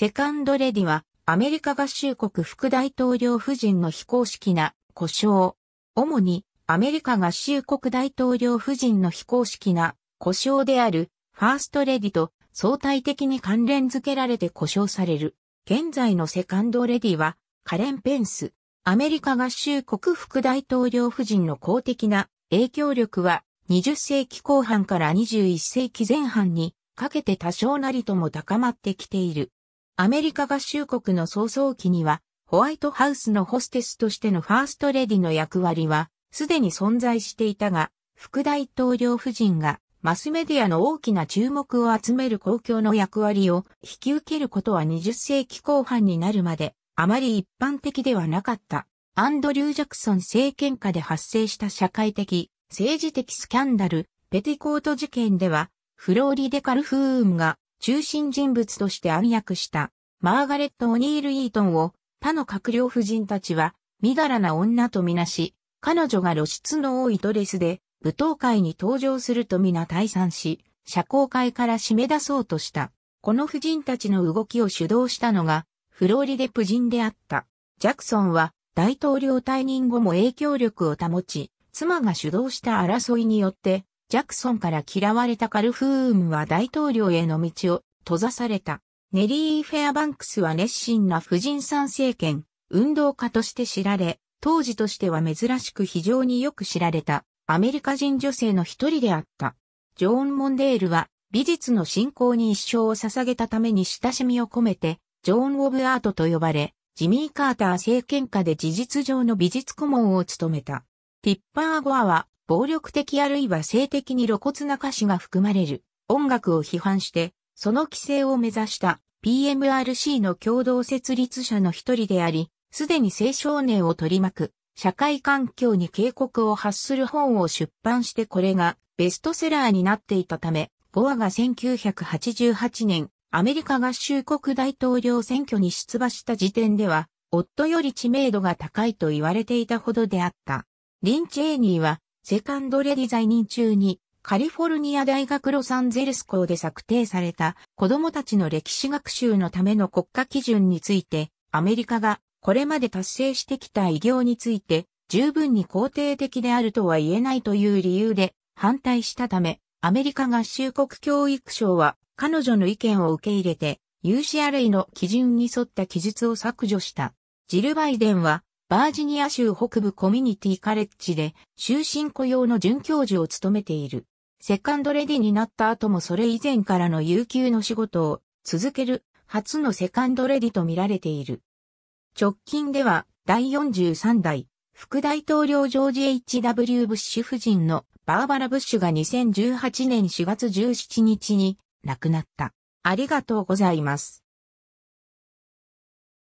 セカンドレディは、アメリカ合衆国副大統領夫人の非公式な呼称。主に、アメリカ合衆国大統領夫人の非公式な呼称である、ファーストレディと相対的に関連付けられて呼称される。現在のセカンドレディは、カレン・ペンス。アメリカ合衆国副大統領夫人の公的な影響力は、20世紀後半から21世紀前半にかけて多少なりとも高まってきている。アメリカ合衆国の早々期には、ホワイトハウスのホステスとしてのファーストレディの役割は、すでに存在していたが、副大統領夫人がマスメディアの大きな注目を集める公共の役割を引き受けることは20世紀後半になるまであまり一般的ではなかった。アンドリュー・ジャクソン政権下で発生した社会的、政治的スキャンダル、ペティコート事件では、フローリデ・カルフーンが中心人物として暗躍したマーガレット・オニール・イートンを他の閣僚夫人たちは、みだらな女とみなし、彼女が露出の多いドレスで、舞踏会に登場するとみな退散し、社交界から締め出そうとした。この夫人たちの動きを主導したのが、フローリデ夫人であった。ジャクソンは、大統領退任後も影響力を保ち、妻が主導した争いによって、ジャクソンから嫌われたカルフームは大統領への道を閉ざされた。ネリー・フェアバンクスは熱心な婦人参政権、運動家として知られ、当時としては珍しく非常によく知られたアメリカ人女性の一人であった。ジョーン・モンデールは美術の振興に一生を捧げたために親しみを込めて、ジョーン・オブ・アートと呼ばれ、ジミー・カーター政権下で事実上の美術顧問を務めた。ティッパー・ゴアは暴力的あるいは性的に露骨な歌詞が含まれる音楽を批判して、その規制を目指した PMRC の共同設立者の一人であり、すでに青少年を取り巻く社会環境に警告を発する本を出版してこれがベストセラーになっていたため、ゴアが1988年アメリカ合衆国大統領選挙に出馬した時点では、夫より知名度が高いと言われていたほどであった。リンチ・エーニーはセカンドレディ在任中に、カリフォルニア大学ロサンゼルス校で策定された子供たちの歴史学習のための国家基準について、アメリカがこれまで達成してきた偉業について十分に肯定的であるとは言えないという理由で反対したため、アメリカ合衆国教育省は彼女の意見を受け入れて u c r a の基準に沿った記述を削除した。ジル・バイデンはバージニア州北部コミュニティカレッジで終身雇用の准教授を務めている。セカンドレディになった後もそれ以前からの有給の仕事を続ける初のセカンドレディと見られている。直近では第43代副大統領ジョージ H.W. ブッシュ夫人のバーバラ・ブッシュが2018年4月17日に亡くなった。ありがとうございます。